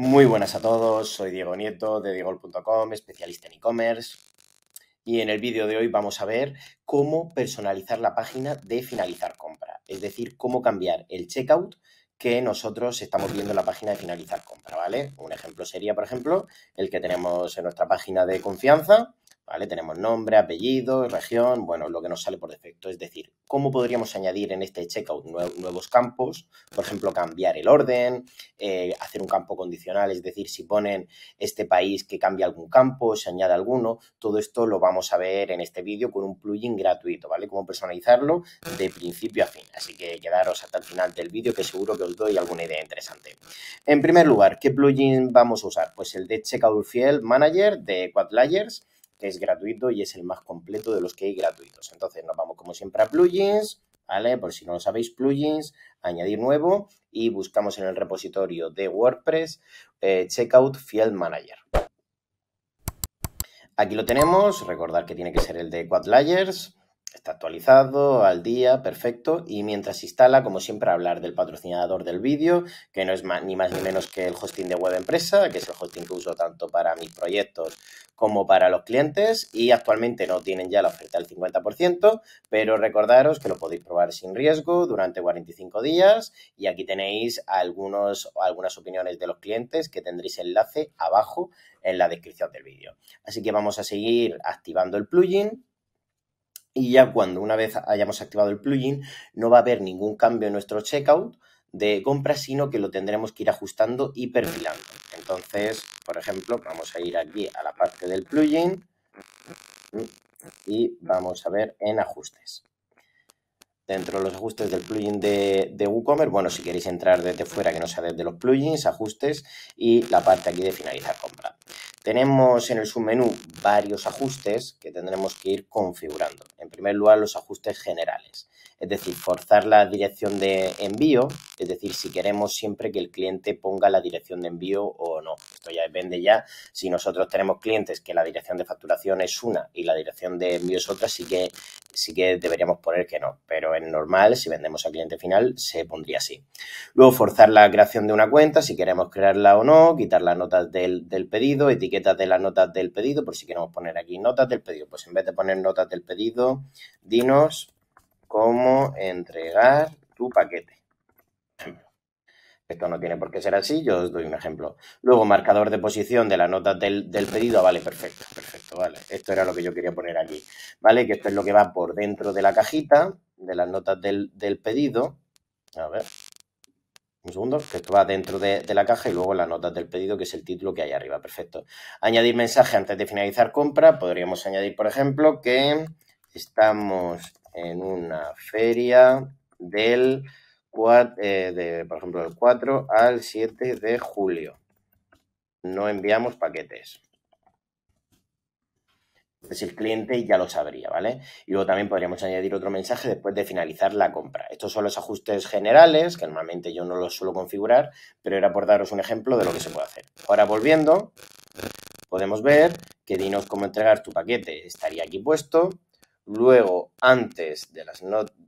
Muy buenas a todos, soy Diego Nieto de diegol.com, especialista en e-commerce. Y en el vídeo de hoy vamos a ver cómo personalizar la página de finalizar compra, es decir, cómo cambiar el checkout que nosotros estamos viendo en la página de finalizar compra, ¿vale? Un ejemplo sería, por ejemplo, el que tenemos en nuestra página de confianza, tenemos nombre, apellido, región, bueno, lo que nos sale por defecto. Es decir, ¿cómo podríamos añadir en este checkout nuevos campos? Por ejemplo, cambiar el orden, eh, hacer un campo condicional, es decir, si ponen este país que cambia algún campo, se añade alguno, todo esto lo vamos a ver en este vídeo con un plugin gratuito, ¿vale? Cómo personalizarlo de principio a fin. Así que quedaros hasta el final del vídeo que seguro que os doy alguna idea interesante. En primer lugar, ¿qué plugin vamos a usar? Pues el de Checkout Field Manager de Quadlayers es gratuito y es el más completo de los que hay gratuitos. Entonces nos vamos como siempre a plugins, ¿vale? Por si no lo sabéis, plugins, añadir nuevo y buscamos en el repositorio de WordPress eh, Checkout Field Manager. Aquí lo tenemos, recordad que tiene que ser el de Quad Layers. Está actualizado, al día, perfecto. Y mientras se instala, como siempre, hablar del patrocinador del vídeo, que no es ni más ni menos que el hosting de web empresa, que es el hosting que uso tanto para mis proyectos como para los clientes. Y actualmente no tienen ya la oferta del 50%, pero recordaros que lo podéis probar sin riesgo durante 45 días. Y aquí tenéis algunos, algunas opiniones de los clientes que tendréis enlace abajo en la descripción del vídeo. Así que vamos a seguir activando el plugin y ya cuando una vez hayamos activado el plugin no va a haber ningún cambio en nuestro checkout de compra, sino que lo tendremos que ir ajustando y perfilando. Entonces, por ejemplo, vamos a ir aquí a la parte del plugin y vamos a ver en ajustes. Dentro de los ajustes del plugin de, WooCommerce, bueno, si queréis entrar desde fuera, que no sea desde los plugins, ajustes y la parte aquí de finalizar compra. Tenemos en el submenú varios ajustes que tendremos que ir configurando. En primer lugar, los ajustes generales, es decir, forzar la dirección de envío, es decir, si queremos siempre que el cliente ponga la dirección de envío o no. Esto ya depende ya si nosotros tenemos clientes que la dirección de facturación es una y la dirección de envío es otra, sí que sí que deberíamos poner que no, pero es normal, si vendemos al cliente final, se pondría así. Luego, forzar la creación de una cuenta, si queremos crearla o no, quitar las notas del, del pedido, etiquetas de las notas del pedido, por si queremos poner aquí notas del pedido, pues en vez de poner notas del pedido, dinos cómo entregar tu paquete. Esto no tiene por qué ser así, yo os doy un ejemplo. Luego, marcador de posición de las notas del, pedido, vale, perfecto, perfecto, vale. Esto era lo que yo quería poner aquí, ¿vale? Que esto es lo que va por dentro de la cajita, de las notas del, pedido. A ver, un segundo, que esto va dentro de, la caja y luego las notas del pedido, que es el título que hay arriba, perfecto. Añadir mensaje antes de finalizar compra, podríamos añadir, por ejemplo, que estamos en una feria del eh, por ejemplo, del 4 al 7 de julio. No enviamos paquetes. Entonces el cliente ya lo sabría, ¿vale? Y luego también podríamos añadir otro mensaje después de finalizar la compra. Estos son los ajustes generales, que normalmente yo no los suelo configurar, pero era por daros un ejemplo de lo que se puede hacer. Ahora volviendo, podemos ver que dinos cómo entregar tu paquete. Estaría aquí puesto. Luego, antes de, las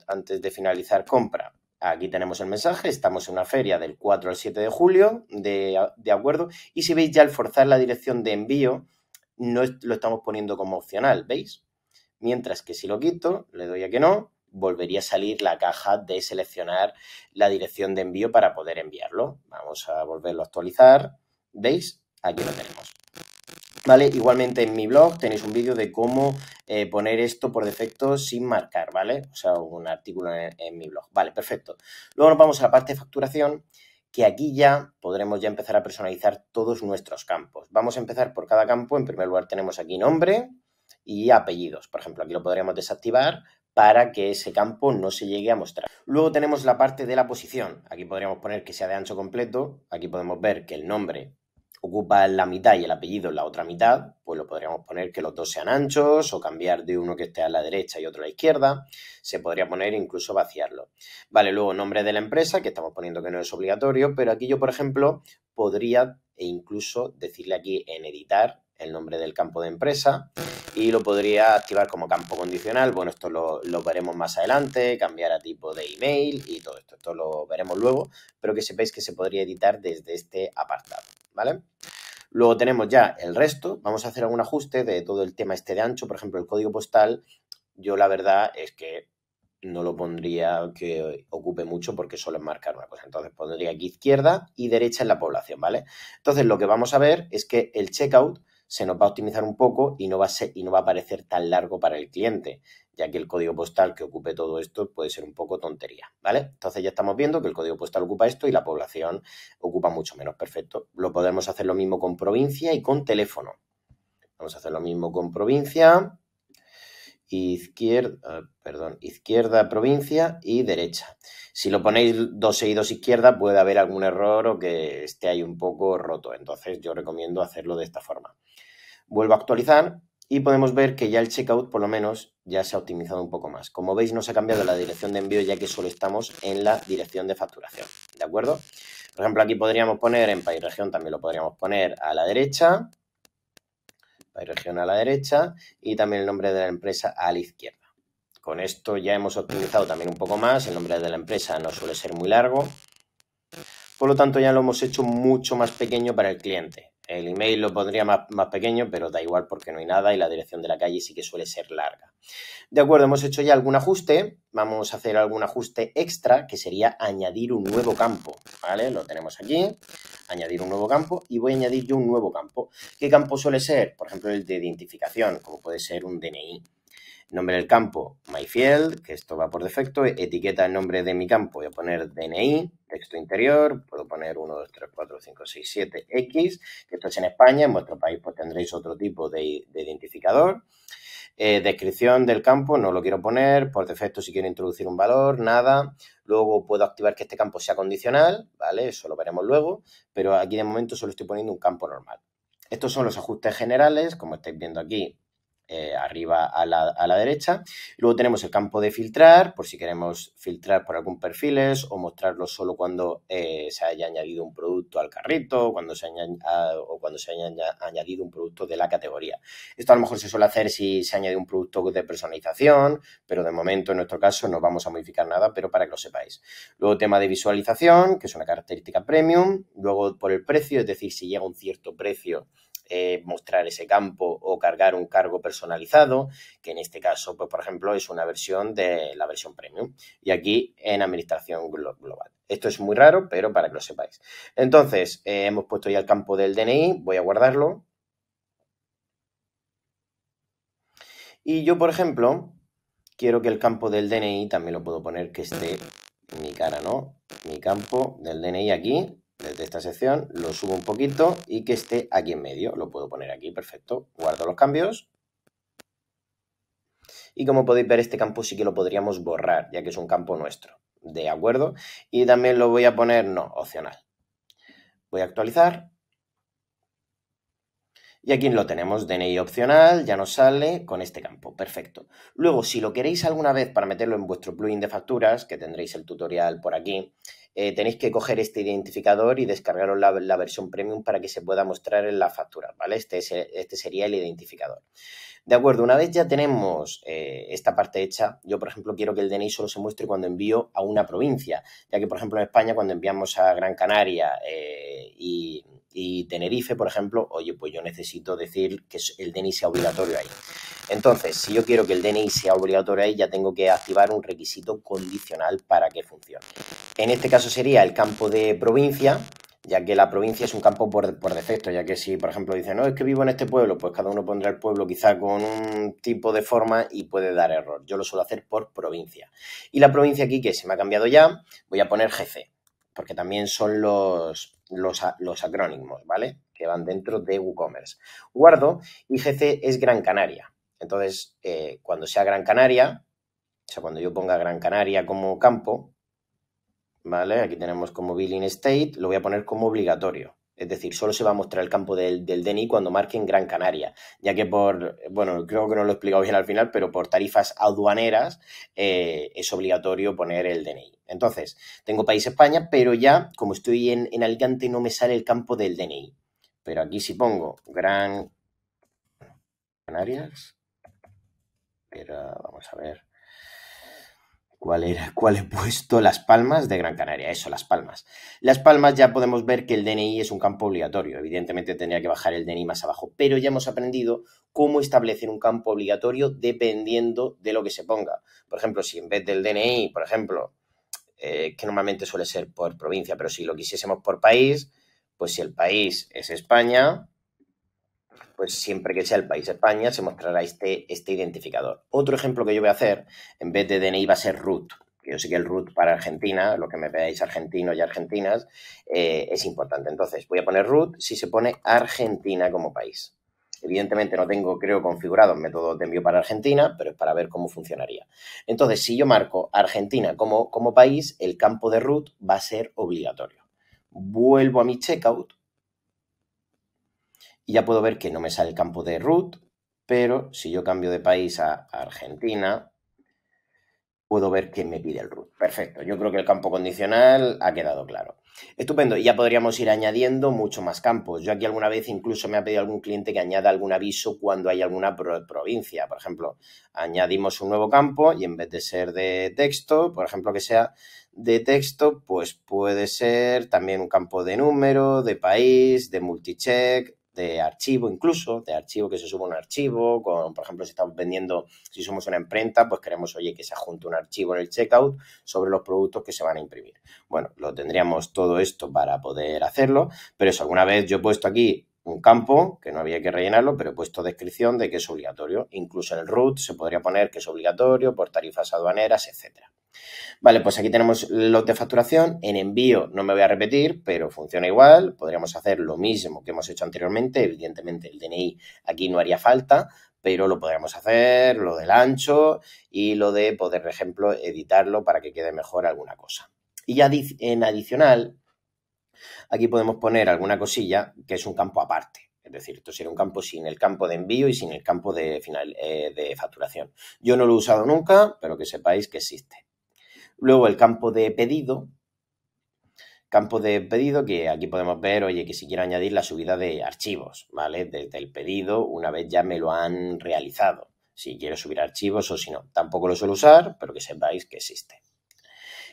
antes de finalizar compra, aquí tenemos el mensaje, estamos en una feria del 4 al 7 de julio, de, acuerdo, y si veis ya al forzar la dirección de envío, no lo estamos poniendo como opcional, ¿veis? Mientras que si lo quito, le doy a que no, volvería a salir la caja de seleccionar la dirección de envío para poder enviarlo. Vamos a volverlo a actualizar, ¿veis? Aquí lo tenemos. ¿Vale? Igualmente en mi blog tenéis un vídeo de cómo eh, poner esto por defecto sin marcar, ¿vale? O sea, un artículo en, mi blog. Vale, perfecto. Luego nos vamos a la parte de facturación, que aquí ya podremos ya empezar a personalizar todos nuestros campos. Vamos a empezar por cada campo. En primer lugar tenemos aquí nombre y apellidos. Por ejemplo, aquí lo podríamos desactivar para que ese campo no se llegue a mostrar. Luego tenemos la parte de la posición. Aquí podríamos poner que sea de ancho completo. Aquí podemos ver que el nombre ocupa la mitad y el apellido en la otra mitad, pues lo podríamos poner que los dos sean anchos o cambiar de uno que esté a la derecha y otro a la izquierda. Se podría poner incluso vaciarlo. Vale, luego nombre de la empresa, que estamos poniendo que no es obligatorio, pero aquí yo, por ejemplo, podría e incluso decirle aquí en editar el nombre del campo de empresa y lo podría activar como campo condicional. Bueno, esto lo, lo, veremos más adelante, cambiar a tipo de email y todo esto. Esto lo veremos luego, pero que sepáis que se podría editar desde este apartado. ¿vale? Luego tenemos ya el resto, vamos a hacer algún ajuste de todo el tema este de ancho, por ejemplo, el código postal, yo la verdad es que no lo pondría que ocupe mucho porque solo es marcar una cosa. Entonces pondría aquí izquierda y derecha en la población, ¿vale? Entonces lo que vamos a ver es que el checkout se nos va a optimizar un poco y no va a, y no va a parecer tan largo para el cliente, ya que el código postal que ocupe todo esto puede ser un poco tontería, ¿vale? Entonces ya estamos viendo que el código postal ocupa esto y la población ocupa mucho menos, perfecto. Lo podemos hacer lo mismo con provincia y con teléfono. Vamos a hacer lo mismo con provincia, izquierda, perdón, izquierda, provincia y derecha. Si lo ponéis dos seguidos izquierda, puede haber algún error o que esté ahí un poco roto. Entonces, yo recomiendo hacerlo de esta forma. Vuelvo a actualizar y podemos ver que ya el checkout por lo menos ya se ha optimizado un poco más. Como veis no se ha cambiado la dirección de envío ya que solo estamos en la dirección de facturación, ¿de acuerdo? Por ejemplo, aquí podríamos poner en país región, también lo podríamos poner a la derecha, país región a la derecha y también el nombre de la empresa a la izquierda. Con esto ya hemos optimizado también un poco más, el nombre de la empresa no suele ser muy largo, por lo tanto ya lo hemos hecho mucho más pequeño para el cliente. El email lo pondría más, pequeño, pero da igual porque no hay nada y la dirección de la calle sí que suele ser larga. De acuerdo, hemos hecho ya algún ajuste. Vamos a hacer algún ajuste extra que sería añadir un nuevo campo. ¿Vale? Lo tenemos aquí. Añadir un nuevo campo y voy a añadir yo un nuevo campo. ¿Qué campo suele ser? Por ejemplo, el de identificación, como puede ser un DNI. Nombre del campo, MyField, que esto va por defecto. Etiqueta el nombre de mi campo, voy a poner DNI, texto interior, poner 1, 2, 3, 4, 5, 6, 7, X, que esto es en España, en vuestro país pues tendréis otro tipo de, identificador. Eh, descripción del campo, no lo quiero poner, por defecto si quiero introducir un valor, nada. Luego puedo activar que este campo sea condicional, ¿vale? Eso lo veremos luego, pero aquí de momento solo estoy poniendo un campo normal. Estos son los ajustes generales, como estáis viendo aquí, eh, arriba a la, derecha. Luego tenemos el campo de filtrar, por si queremos filtrar por algún perfiles o mostrarlo solo cuando eh, se haya añadido un producto al carrito cuando o cuando se haya añadido un producto de la categoría. Esto a lo mejor se suele hacer si se añade un producto de personalización, pero de momento en nuestro caso no vamos a modificar nada, pero para que lo sepáis. Luego tema de visualización, que es una característica premium. Luego por el precio, es decir, si llega un cierto precio eh, mostrar ese campo o cargar un cargo personalizado, que en este caso, pues, por ejemplo, es una versión de la versión premium. Y aquí en administración global. Esto es muy raro, pero para que lo sepáis. Entonces, eh, hemos puesto ya el campo del DNI, voy a guardarlo. Y yo, por ejemplo, quiero que el campo del DNI, también lo puedo poner que esté mi cara, ¿no? Mi campo del DNI aquí, desde esta sección, lo subo un poquito y que esté aquí en medio. Lo puedo poner aquí, perfecto. Guardo los cambios. Y como podéis ver, este campo sí que lo podríamos borrar, ya que es un campo nuestro. ¿De acuerdo? Y también lo voy a poner no, opcional. Voy a actualizar. Y aquí lo tenemos, DNI opcional, ya nos sale con este campo, perfecto. Luego, si lo queréis alguna vez para meterlo en vuestro plugin de facturas, que tendréis el tutorial por aquí, eh, tenéis que coger este identificador y descargaros la, versión premium para que se pueda mostrar en la factura, ¿vale? Este, este sería el identificador. De acuerdo, una vez ya tenemos eh, esta parte hecha, yo por ejemplo quiero que el DNI solo se muestre cuando envío a una provincia, ya que por ejemplo en España cuando enviamos a Gran Canaria eh, y, y Tenerife, por ejemplo, oye, pues yo necesito decir que el DNI sea obligatorio ahí. Entonces, si yo quiero que el DNI sea obligatorio ahí, ya tengo que activar un requisito condicional para que funcione. En este caso sería el campo de provincia, ya que la provincia es un campo por, defecto, ya que si, por ejemplo, dicen, no, es que vivo en este pueblo, pues cada uno pondrá el pueblo quizá con un tipo de forma y puede dar error. Yo lo suelo hacer por provincia. Y la provincia aquí, que se me ha cambiado ya, voy a poner GC, porque también son los, los, los acrónimos, ¿vale? Que van dentro de WooCommerce. Guardo y GC es Gran Canaria. Entonces, eh, cuando sea Gran Canaria, o sea, cuando yo ponga Gran Canaria como campo, ¿vale? Aquí tenemos como Billing State, lo voy a poner como obligatorio. Es decir, solo se va a mostrar el campo del, DNI cuando marquen Gran Canaria, ya que por, bueno, creo que no lo he explicado bien al final, pero por tarifas aduaneras eh, es obligatorio poner el DNI. Entonces, tengo país España, pero ya como estoy en, en Alicante no me sale el campo del DNI. Pero aquí si pongo Gran Canarias, era, vamos a ver. ¿Cuál era? ¿Cuál he puesto? Las Palmas de Gran Canaria. Eso, Las Palmas. Las Palmas ya podemos ver que el DNI es un campo obligatorio. Evidentemente tendría que bajar el DNI más abajo, pero ya hemos aprendido cómo establecer un campo obligatorio dependiendo de lo que se ponga. Por ejemplo, si en vez del DNI, por ejemplo, eh, que normalmente suele ser por provincia, pero si lo quisiésemos por país, pues si el país es España, pues siempre que sea el país España se mostrará este, este identificador. Otro ejemplo que yo voy a hacer, en vez de DNI va a ser root. que yo sé que el root para Argentina, lo que me veáis argentinos y argentinas, eh, es importante. Entonces, voy a poner root si se pone Argentina como país. Evidentemente no tengo, creo, el método de envío para Argentina, pero es para ver cómo funcionaría. Entonces, si yo marco Argentina como, como país, el campo de root va a ser obligatorio. Vuelvo a mi checkout y ya puedo ver que no me sale el campo de root, pero si yo cambio de país a Argentina, puedo ver que me pide el root. Perfecto, yo creo que el campo condicional ha quedado claro. Estupendo, y ya podríamos ir añadiendo mucho más campos. Yo aquí alguna vez incluso me ha pedido algún cliente que añada algún aviso cuando hay alguna provincia. Por ejemplo, añadimos un nuevo campo y en vez de ser de texto, por ejemplo, que sea de texto, pues puede ser también un campo de número, de país, de multicheck, de archivo incluso, de archivo que se suba un archivo, con, por ejemplo, si estamos vendiendo, si somos una imprenta, pues queremos, oye, que se adjunte un archivo en el checkout sobre los productos que se van a imprimir. Bueno, lo tendríamos todo esto para poder hacerlo, pero eso, alguna vez yo he puesto aquí un campo que no había que rellenarlo, pero he puesto descripción de que es obligatorio. Incluso en el root se podría poner que es obligatorio por tarifas aduaneras, etcétera. Vale, pues aquí tenemos los de facturación. En envío no me voy a repetir, pero funciona igual. Podríamos hacer lo mismo que hemos hecho anteriormente. Evidentemente el DNI aquí no haría falta, pero lo podríamos hacer, lo del ancho y lo de poder, por ejemplo, editarlo para que quede mejor alguna cosa. Y ya en adicional, aquí podemos poner alguna cosilla que es un campo aparte. Es decir, esto sería un campo sin el campo de envío y sin el campo de, final, eh, de facturación. Yo no lo he usado nunca, pero que sepáis que existe. Luego el campo de pedido, campo de pedido que aquí podemos ver, oye, que si quiero añadir la subida de archivos, ¿vale? Desde el pedido una vez ya me lo han realizado, si quiero subir archivos o si no. Tampoco lo suelo usar, pero que sepáis que existe.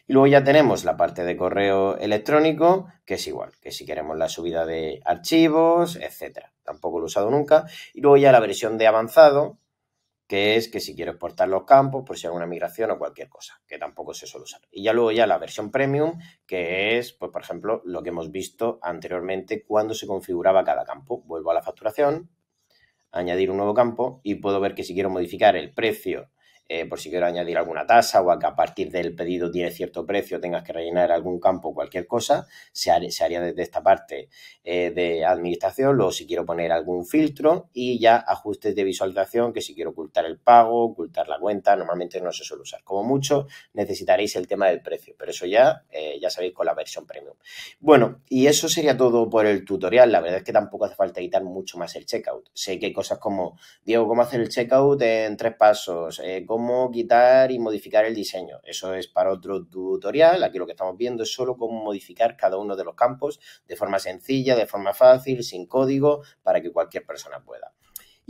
Y luego ya tenemos la parte de correo electrónico, que es igual, que si queremos la subida de archivos, etcétera. Tampoco lo he usado nunca. Y luego ya la versión de avanzado, que es que si quiero exportar los campos, por si una migración o cualquier cosa, que tampoco se suele usar. Y ya luego ya la versión premium, que es, pues por ejemplo, lo que hemos visto anteriormente cuando se configuraba cada campo. Vuelvo a la facturación, añadir un nuevo campo y puedo ver que si quiero modificar el precio eh, por si quiero añadir alguna tasa o a que a partir del pedido tiene cierto precio, tengas que rellenar algún campo, o cualquier cosa, se, haría, desde esta parte eh, de administración, luego si quiero poner algún filtro y ya ajustes de visualización, que si quiero ocultar el pago, ocultar la cuenta, normalmente no se suele usar. Como mucho necesitaréis el tema del precio, pero eso ya, eh, ya sabéis con la versión premium. Bueno, y eso sería todo por el tutorial, la verdad es que tampoco hace falta editar mucho más el checkout. Sé que hay cosas como, Diego, ¿cómo hacer el checkout en tres pasos? ¿Cómo cómo quitar y modificar el diseño. Eso es para otro tutorial. Aquí lo que estamos viendo es solo cómo modificar cada uno de los campos de forma sencilla, de forma fácil, sin código, para que cualquier persona pueda.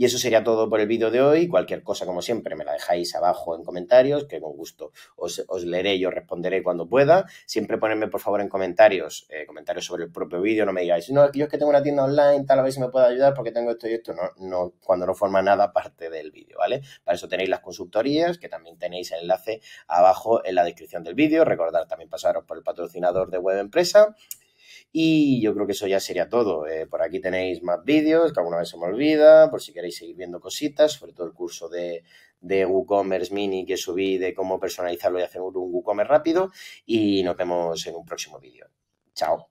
Y eso sería todo por el vídeo de hoy. Cualquier cosa, como siempre, me la dejáis abajo en comentarios, que con gusto os, leeré y os responderé cuando pueda. Siempre ponedme, por favor, en comentarios, eh, comentarios sobre el propio vídeo. No me digáis, no, yo es que tengo una tienda online, tal vez si me pueda ayudar porque tengo esto y esto. No, no, cuando no forma nada parte del vídeo, ¿vale? Para eso tenéis las consultorías, que también tenéis el enlace abajo en la descripción del vídeo. Recordad también pasaros por el patrocinador de Web Empresa y yo creo que eso ya sería todo. Eh, por aquí tenéis más vídeos, que alguna vez se me olvida, por si queréis seguir viendo cositas, sobre todo el curso de, de WooCommerce Mini que subí de cómo personalizarlo y hacer un WooCommerce rápido. Y nos vemos en un próximo vídeo. Chao.